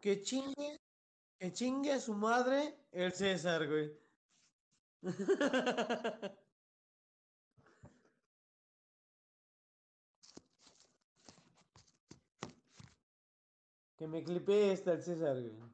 Que chingue, que chingue a su madre el César, güey. que me clipé esta, el César, güey.